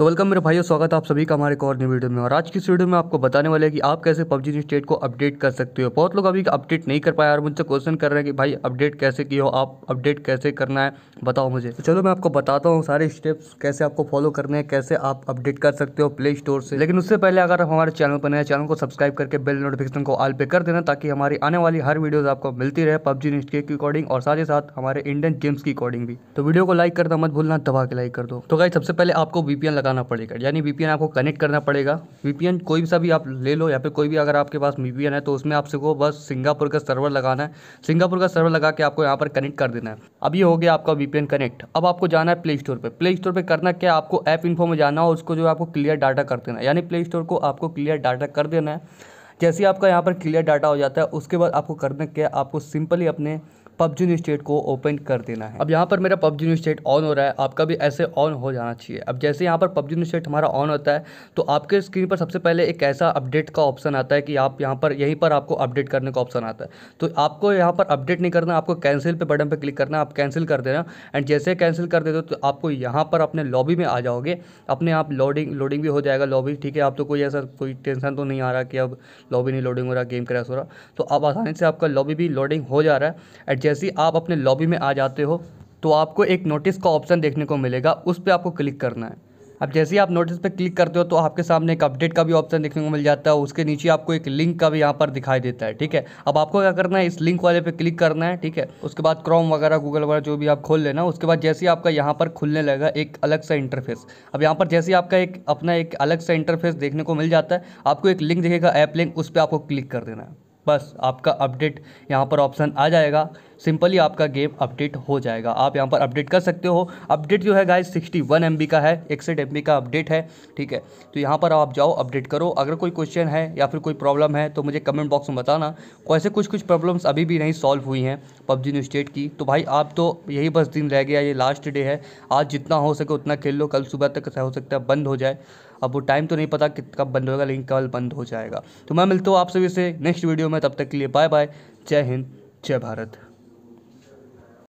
तो वेलकम मेरे भाइयों स्वागत है आप सभी का हमारे एक और न्यू वीडियो में और आज की इस वीडियो में आपको बताने वाले हैं कि आप कैसे पबजी न्यू स्टेट को अपडेट कर सकते हो बहुत लोग अभी अपडेट नहीं कर पाया और मुझसे क्वेश्चन कर रहे हैं कि भाई अपडेट कैसे की हो आप अपडेट कैसे करना है बताओ मुझे तो चलो मैं आपको बताता हूँ सारे स्टेप्स कैसे आपको फॉलो करने हैं कैसे आप अपडेट कर सकते हो प्ले स्टोर से लेकिन उससे पहले अगर आप हमारे चैनल पर नए चैनल को सब्सक्राइब करके बेल नोटिफिकेशन को ऑल पे कर देना ताकि हमारी आने वाली हर वीडियोज आपको मिलती रहे पबजी न्यू स्टेट की अकॉर्डिंग और साथ ही साथ हमारे इंडियन गेम्स की अकॉर्डिंग भी तो वीडियो को लाइक करना मत भूलना दबा के लाइक कर दो तो गाई सबसे पहले आपको वीपीएन लगा बताना पड़ेगा यानी वी आपको कनेक्ट करना पड़ेगा वी कोई सा भी आप ले लो या फिर कोई भी अगर आपके पास वी है तो उसमें आपसे को बस सिंगापुर का सर्वर लगाना है सिंगापुर का सर्वर लगा के आपको यहाँ पर कनेक्ट कर देना है अब ये हो गया आपका वी कनेक्ट अब आपको जाना है प्ले स्टोर पर प्ले स्टोर पर करना क्या आपको ऐप इन्फो में जाना और उसको जो आपको क्लियर डाटा कर देना है यानी प्ले स्टोर को आपको क्लियर डाटा कर देना है जैसे ही आपका यहाँ पर क्लियर डाटा हो जाता है उसके बाद आपको करना क्या आपको सिंपली अपने पबजी न्यू स्टेट को ओपन कर देना है अब यहाँ पर मेरा पबजी न्यू स्टेट ऑन हो रहा है आपका भी ऐसे ऑन हो जाना चाहिए अब जैसे यहाँ पर पबजी न्यू स्टेट हमारा ऑन होता है तो आपके स्क्रीन पर सबसे पहले एक ऐसा अपडेट का ऑप्शन आता है कि आप यहाँ पर यहीं पर आपको अपडेट करने का ऑप्शन आता है तो आपको यहाँ पर अपडेट नहीं करना आपको कैंसिल पर बटन पर क्लिक करना है आप कैंसिल कर देना एंड जैसे कैंसिल कर देते हो तो आपको यहाँ पर अपने लॉबी में आ जाओगे अपने आप लोडिंग लोडिंग भी हो जाएगा लॉबी ठीक है आप तो कोई ऐसा कोई टेंशन तो नहीं आ रहा कि अब लॉबी नहीं लोडिंग हो रहा गेम क्रैश हो रहा तो अब आसानी से आपका लॉबी भी लोडिंग हो जा रहा है एंड जैसे ही आप अपने लॉबी में आ जाते हो तो आपको एक नोटिस का ऑप्शन देखने को मिलेगा उस पर आपको क्लिक करना है अब जैसे ही आप नोटिस पे क्लिक करते हो तो आपके सामने एक अपडेट का भी ऑप्शन देखने को मिल जाता है उसके नीचे आपको एक लिंक का भी यहाँ पर दिखाई देता है ठीक है अब आपको क्या करना है इस लिंक वाले पे क्लिक करना है ठीक है उसके बाद क्रोम वगैरह गूगल वगैरह जो भी आप खोल लेना उसके बाद जैसे ही आपका यहाँ पर खुलने लगेगा एक अलग सा इंटरफेस अब यहाँ पर जैसे ही आपका एक अपना एक अलग सा इंटरफेस देखने को मिल जाता है आपको एक लिंक दिखेगा ऐप लिंक उस पर आपको क्लिक कर देना है बस आपका अपडेट यहाँ पर ऑप्शन आ जाएगा सिंपली आपका गेम अपडेट हो जाएगा आप यहाँ पर अपडेट कर सकते हो अपडेट जो है गाइज सिक्सटी वन का है इकसठ एम का अपडेट है ठीक है तो यहाँ पर आप जाओ अपडेट करो अगर कोई क्वेश्चन है या फिर कोई प्रॉब्लम है तो मुझे कमेंट बॉक्स में बताना ऐसे कुछ कुछ प्रॉब्लम्स अभी भी नहीं सॉल्व हुई हैं पबजी न्यू स्टेट की तो भाई आप तो यही बस दिन रह गया ये लास्ट डे है आज जितना हो सके उतना खेल लो कल सुबह तक हो सकता है बंद हो जाए अब वो टाइम तो नहीं पता कब बंद होगा लेकिन कल बंद हो जाएगा तो मैं मिलता हूँ आप सभी से नेक्स्ट वीडियो में तब तक के लिए बाय बाय जय हिंद जय भारत